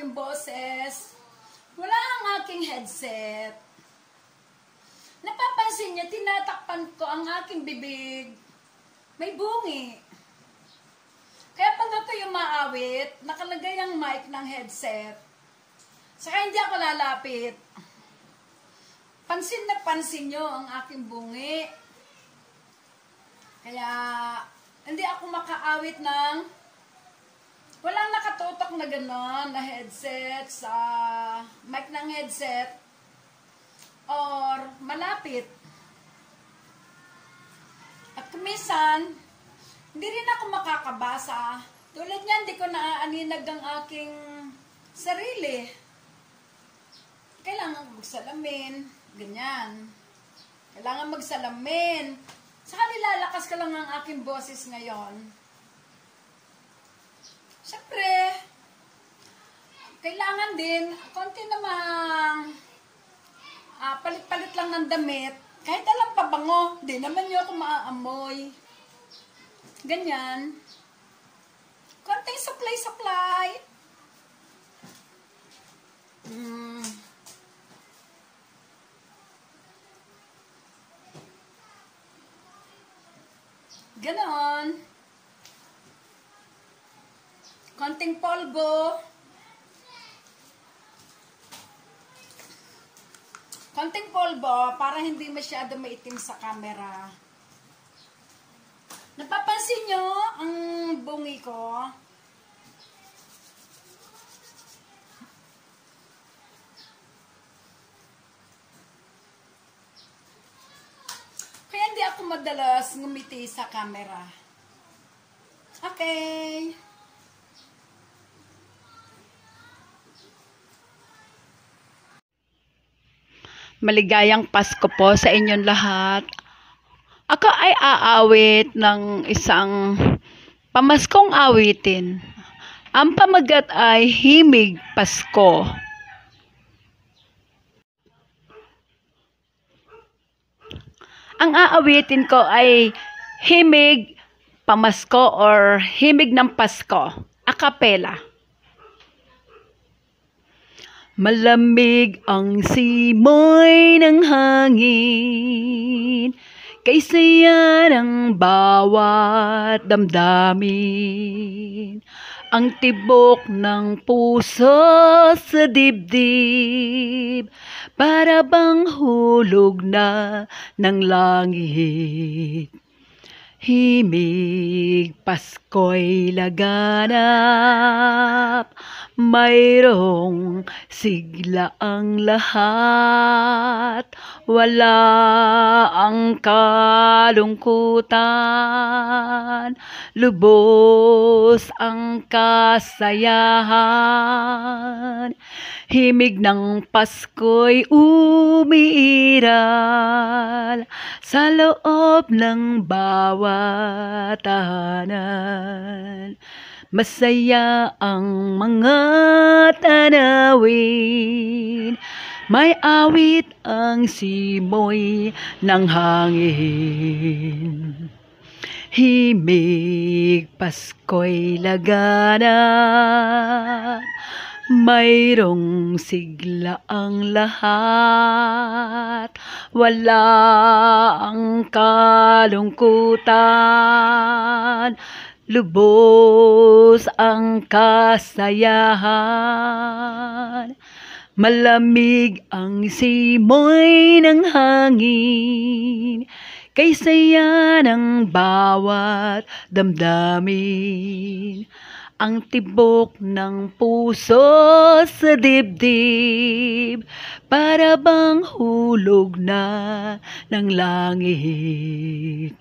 aking boses. Wala ang aking headset. Napapansin niya, tinatakpan ko ang aking bibig. May bungi. Kaya pag ako yung maawit, nakalagay ang mic ng headset. Saka hindi ako lalapit. Pansin na pansin nyo ang aking bungi. Kaya, hindi ako makaawit ng walang nakatutok na gano'n, na headset, sa mic ng headset, or malapit. At kumisan, hindi rin ako makakabasa. Tulad niyan, hindi ko naaaninag ang aking sarili. Kailangan magsalamin, ganyan. Kailangan magsalamin. Saka nilalakas ka lang ang aking boses ngayon Siyempre, kailangan din, konti namang uh, palit-palit lang ng damit. Kahit alam pabango, di naman nyo ako maaamoy. Ganyan. Konting supply-supply. Mm. Ganon konting polvo, konting polvo para hindi masyado maitim sa camera. Napapansin nyo ang bungi ko? Kaya hindi ako madalas ngumiti sa camera. Okay. Maligayang Pasko po sa inyong lahat. Ako ay aawit ng isang pamaskong awitin. Ang pamagat ay Himig Pasko. Ang aawitin ko ay Himig Pamasko or Himig ng Pasko, a cappella. Malamig ang simoy ng hangin Kaysaya ng bawat damdamin Ang tibok ng puso sa dibdib Para bang hulog na ng langit Himig Pasko'y laganap, mayroong sigla ang lahat, wala ang kalungkutan, lubos ang kasayahan. Himig ng Pasko'y umiiral sa loob ng bawat tahanan. Masaya ang mga tanawin. May awit ang simoy ng hangin. Himig Pasko'y lagana Mayroong sigla ang lahat, wala ang kalungkutan, lubos ang kasayahan. Malamig ang simoy ng hangin, kaysaya ng bawat damdamin ang tibok ng puso sa dibdib para bang hulog na ng langit.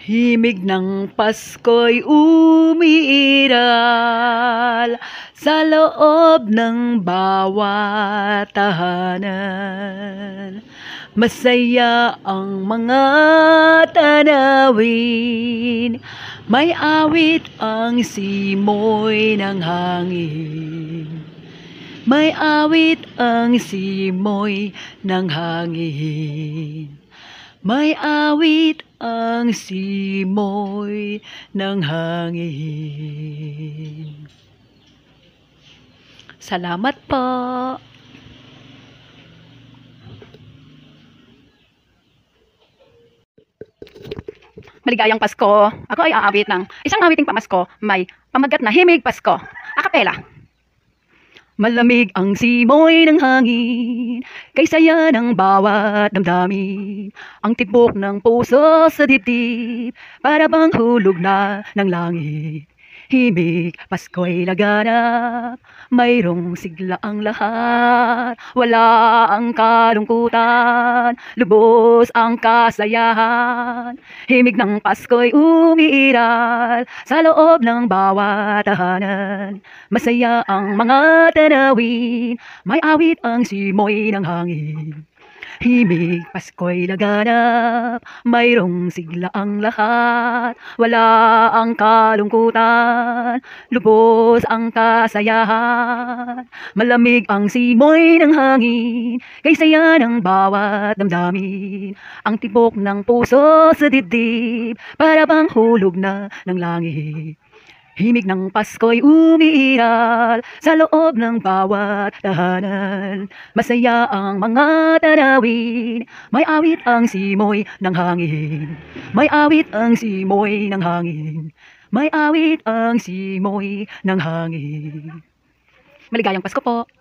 Himig ng Pasko'y umiiral sa loob ng bawat tahanan. Masaya ang mga tanawin May awit ang simoy ng hangin May awit ang simoy ng hangin May awit ang simoy ng hangin Salamat po! maligayang Pasko. Ako ay aawit ng isang awiting pamasko may pamagat na himig Pasko. Akapela. Malamig ang simoy ng hangin, kaysaya ng bawat damdamin. Ang tibok ng puso sa dibdib, para bang hulog na ng langit himig, Pasko'y laganap, mayroong sigla ang lahat, wala ang kalungkutan, lubos ang kasayahan, himig ng Pasko'y umiiral, sa loob ng bawat tahanan, masaya ang mga tanawin, may awit ang simoy ng hangin. Himig Pasko'y laganap, mayroong sigla ang lahat, wala ang kalungkutan, lubos ang kasayahan. Malamig ang simoy ng hangin, kay ng bawat damdamin. Ang tibok ng puso sa dibdib, para bang hulog na ng langit. Himig ng Pasko'y umiiral sa loob ng bawat tahanan. Masaya ang mga tanawin, may awit ang simoy ng hangin. May awit ang simoy ng hangin. May awit ang simoy ng hangin. Maligayang Pasko po!